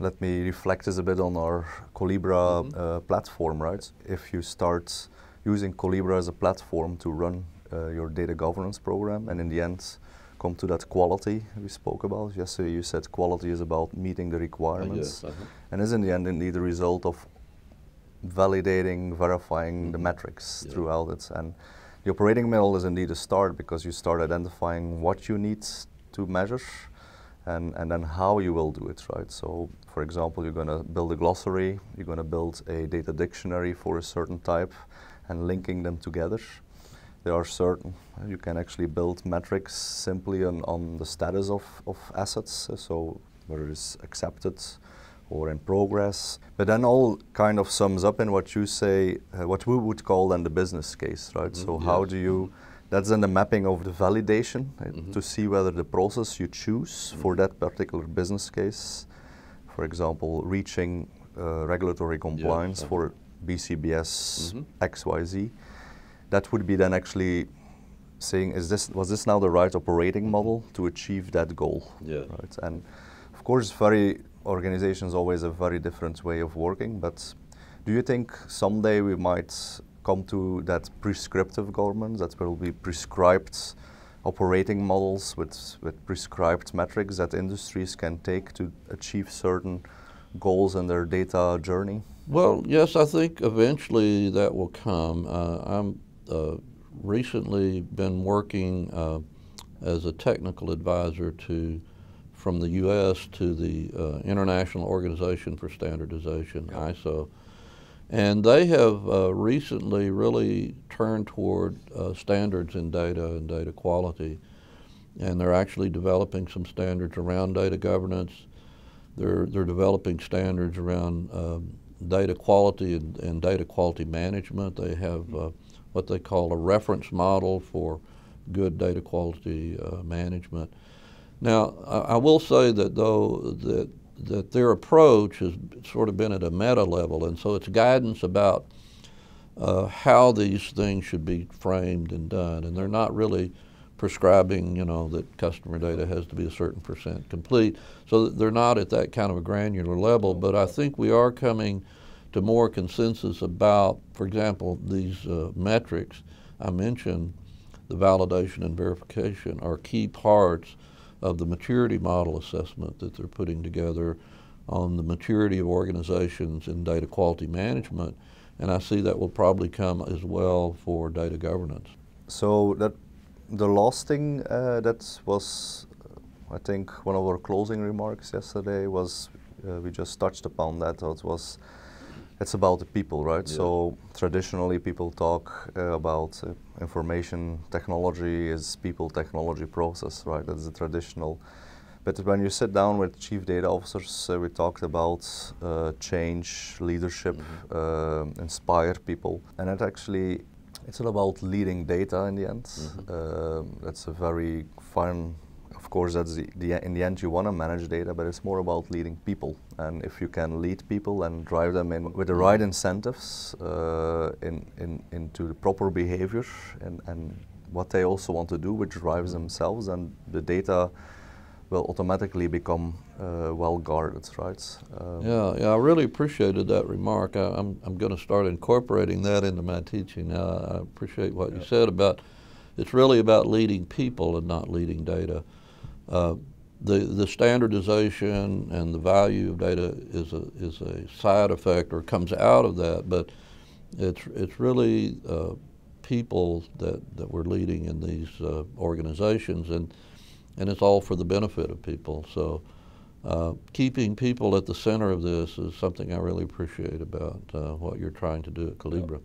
let me reflect this a bit on our Colibra mm -hmm. platform, right? If you start using Colibra as a platform to run uh, your data governance program, and in the end, come to that quality we spoke about yesterday. You said quality is about meeting the requirements, uh, yes, uh -huh. and is in the end indeed the result of validating, verifying mm -hmm. the mm-hmm. metrics yeah. throughout it. And the operating model is indeed a start because you start identifying what you need to measure, and and then how you will do it. Right. So for example, you're going to build a glossary, you're going to build a data dictionary for a certain type and linking them together. There are certain, you can actually build metrics simply on, on the status of, of assets, so whether it's accepted or in progress. But then all kind of sums up in what you say, uh, what we would call then the business case, right? Mm So yes. how do you, that's then the mapping of the validation mm -hmm. to see whether the process you choose mm -hmm. for mm-hmm. that particular business case for example, reaching uh, regulatory compliance for BCBS mm -hmm. XYZ, that would be then actually saying, is this was this now the right operating mm-hmm. model to achieve that goal? Yeah. Right. And of course, very organizations always a very different way of working. But do you think someday we might come to that prescriptive government that will be prescribed? operating models with, with prescribed metrics that industries can take to achieve certain goals in their data journey? Well, yes, I think eventually that will come. Uh, I'm uh, recently been working uh, as a technical advisor to from the U.S. to the uh, International Organization for Standardization, yeah. ISO, and they have uh, recently really turned toward uh, standards in data and data quality. And they're actually developing some standards around data governance. They're, they're developing standards around um, data quality and, and, data quality management. They have uh, what they call a reference model for good data quality uh, management. Now, I, I will say that though that that their approach has sort of been at a meta level, and so it's guidance about uh, how these things should be framed and done, and they're not really prescribing, you know, that customer data has to be a certain percent complete. So they're not at that kind of a granular level, but I think we are coming to more consensus about, for example, these uh, metrics I mentioned, the validation and verification are key parts of the maturity model assessment that they're putting together on the maturity of organizations in data quality management. And I see that will probably come as well for data governance. So that the last thing uh, that was, I think, one of our closing remarks yesterday was uh, we just touched upon that. So it was it's about the people, right? Yeah. So traditionally, people talk uh, about uh, information technology is people technology process, right? That's the traditional. But when you sit down with chief data officers, uh, we talked about uh, change, leadership, mm -hmm. inspire people, and it actually it's all about leading data in the end. Mm -hmm. that's a very fun of course, that's the, the, in the end you want to manage data, but it's more about leading people. And if you can lead people and drive them in with the right incentives uh, in, in, into the proper behavior and, and what they also want to do, which drives themselves, and the data will automatically become uh, well guarded, right? Um, yeah, yeah, I really appreciated that remark. I, am I'm, I'm going to start incorporating that into my teaching now. I appreciate what yeah. you said about it's really about leading people and not leading data. Uh, the, the standardization and the value of data is a, is a side effect or comes out of that, but it's, it's really uh, people that, that we're leading in these uh, organizations, and, and it's all for the benefit of people. So uh, keeping people at the center of this is something I really appreciate about uh, what you're trying to do at Calibra.